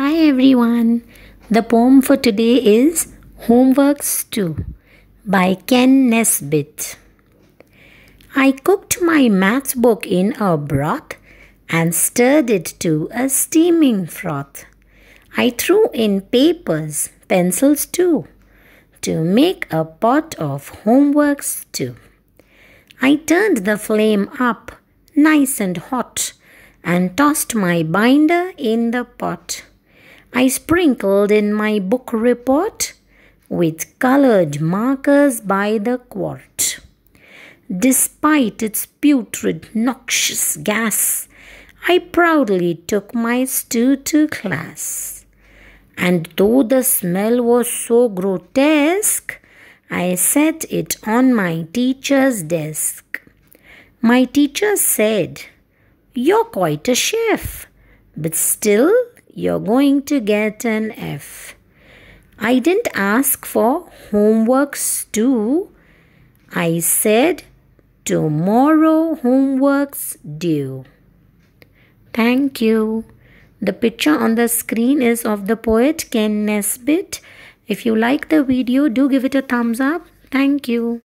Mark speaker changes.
Speaker 1: Hi everyone. The poem for today is Homeworks 2 by Ken Nesbitt. I cooked my math book in a broth and stirred it to a steaming froth. I threw in papers, pencils too, to make a pot of homeworks too. I turned the flame up, nice and hot, and tossed my binder in the pot. I sprinkled in my book report with colored markers by the quart. Despite its putrid, noxious gas, I proudly took my stew to class. And though the smell was so grotesque, I set it on my teacher's desk. My teacher said, You're quite a chef, but still you're going to get an F. I didn't ask for homeworks due. I said tomorrow homeworks due. Thank you. The picture on the screen is of the poet Ken Nesbitt. If you like the video, do give it a thumbs up. Thank you.